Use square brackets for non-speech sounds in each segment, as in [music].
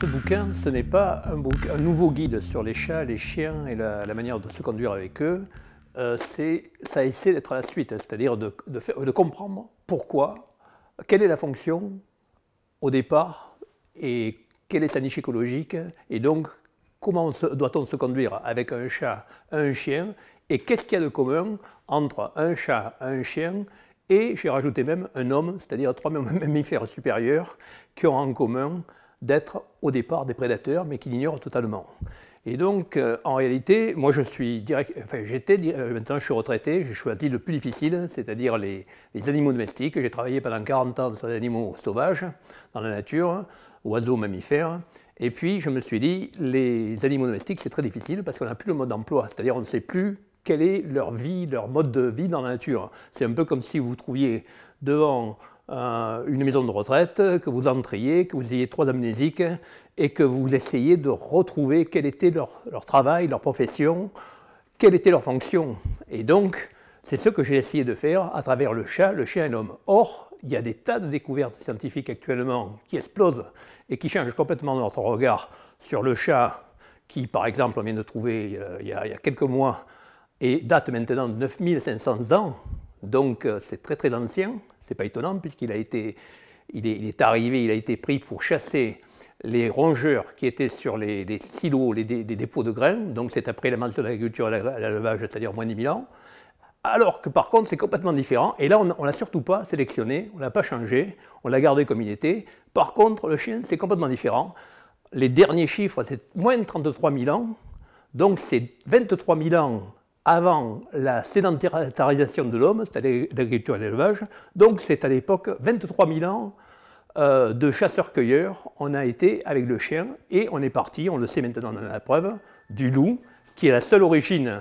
Ce bouquin, ce n'est pas un, nouveau guide sur les chats, les chiens et la, manière de se conduire avec eux. Euh, ça essaie d'être à la suite, hein, c'est-à-dire de, de, de, comprendre pourquoi, quelle est la fonction au départ et quelle est sa niche écologique et donc comment doit-on se conduire avec un chat, un chien et qu'est-ce qu'il y a de commun entre un chat, un chien et j'ai rajouté même un homme, c'est-à-dire trois [laughs] mammifères supérieurs qui ont en commun d'être au départ des prédateurs, mais qu'ils ignorent totalement. Et donc, euh, en réalité, moi, je suis direct. Enfin, j'étais. Euh, maintenant, je suis retraité. J'ai choisi le plus difficile, c'est-à-dire les, animaux domestiques. J'ai travaillé pendant 40 ans sur les animaux sauvages, dans la nature, oiseaux, mammifères. Et puis, je me suis dit, les animaux domestiques, c'est très difficile parce qu'on n'a plus le mode d'emploi. C'est-à-dire, on ne sait plus quelle est leur vie, leur mode de vie dans la nature. C'est un peu comme si vous trouviez devant euh, une maison de retraite, que vous entriez, que vous ayez trois amnésiques et que vous essayiez de retrouver quel était leur, travail, leur profession, quelle était leur fonction. Et donc, c'est ce que j'ai essayé de faire à travers le chat, le chien et l'homme. Or, il y a des tas de découvertes scientifiques actuellement qui explosent et qui changent complètement notre regard sur le chat, qui par exemple on vient de trouver euh, il, y a, il y a quelques mois et date maintenant de 9500 ans, donc euh, c'est très très ancien, c'est pas étonnant puisqu'il a été, il est, arrivé, il a été pris pour chasser les rongeurs qui étaient sur les, silos, les, dépôts de grains, donc c'est après la mention de l'agriculture et l'élevage, c'est-à-dire moins de 000 ans. Alors que par contre, c'est complètement différent. Et là, on ne l'a surtout pas sélectionné, on ne l'a pas changé, on l'a gardé comme il était. Par contre, le chien, c'est complètement différent. Les derniers chiffres, c'est moins de 33 000 ans. Donc, c'est 23 000 ans avant la sédentarisation de l'homme, c'est-à-dire l'agriculture et l'élevage. Donc c'est à l'époque 23 000 ans euh, de chasseurs-cueilleurs. On a été avec le chien et on est parti, on le sait maintenant, on a la preuve, du loup, qui est la seule origine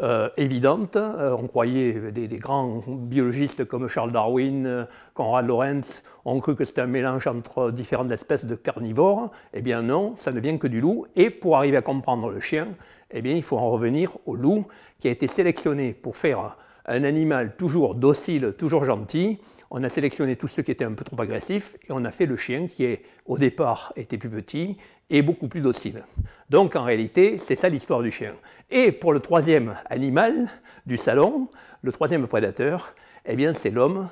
euh, évidente. Euh, on croyait, des, des, grands biologistes comme Charles Darwin, euh, Conrad Lorenz, ont cru que c'était un mélange entre différentes espèces de carnivores. Eh bien non, ça ne vient que du loup. Et pour arriver à comprendre le chien, eh bien il faut en revenir au loup qui a été sélectionné pour faire un animal toujours docile, toujours gentil. On a sélectionné tous ceux qui étaient un peu trop agressifs et on a fait le chien qui, au départ, était plus petit et beaucoup plus docile. Donc en réalité, c'est ça l'histoire du chien. Et pour le troisième animal du salon, le troisième prédateur, eh bien c'est l'homme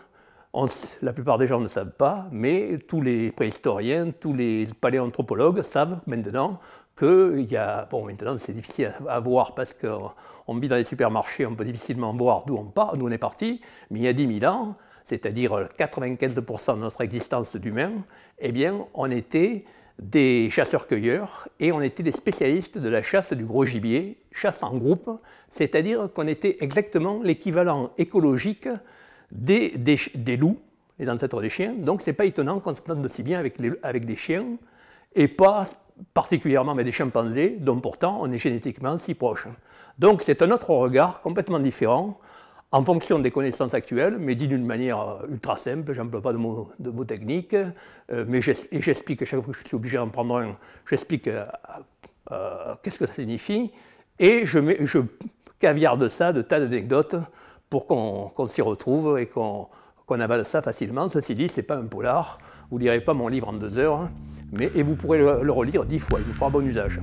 la plupart des gens ne savent pas, mais tous les préhistoriens, tous les paléanthropologues savent maintenant qu'il y a... Bon, maintenant, c'est difficile à, voir parce qu'on vit dans les supermarchés, on peut difficilement voir d'où on part, d'où on est parti, mais il y a 10 000 ans, c'est-à-dire 95% de notre existence d'humain, eh bien, on était des chasseurs-cueilleurs et on était des spécialistes de la chasse du gros gibier, chasse en groupe, c'est-à-dire qu'on était exactement l'équivalent écologique des, loups, les ancêtres des chiens, donc c'est pas étonnant qu'on s'entende aussi bien avec, des chiens et pas particulièrement avec des chimpanzés, dont pourtant on est génétiquement si proche. Donc c'est un autre regard complètement différent en fonction des connaissances actuelles, mais dit d'une manière euh, ultra simple, j'emploie pas de mots, techniques, euh, mais j'explique, chaque fois que je suis obligé d'en prendre un, j'explique euh, qu'est-ce que ça signifie, et je, mets, je caviarde ça de tas d'anecdotes pour qu'on s'y retrouve et qu'on avale ça facilement. Ceci dit, ce n'est pas un polar, vous ne lirez pas mon livre en deux heures, hein. mais, et vous pourrez le, le relire dix fois, il vous fera bon usage.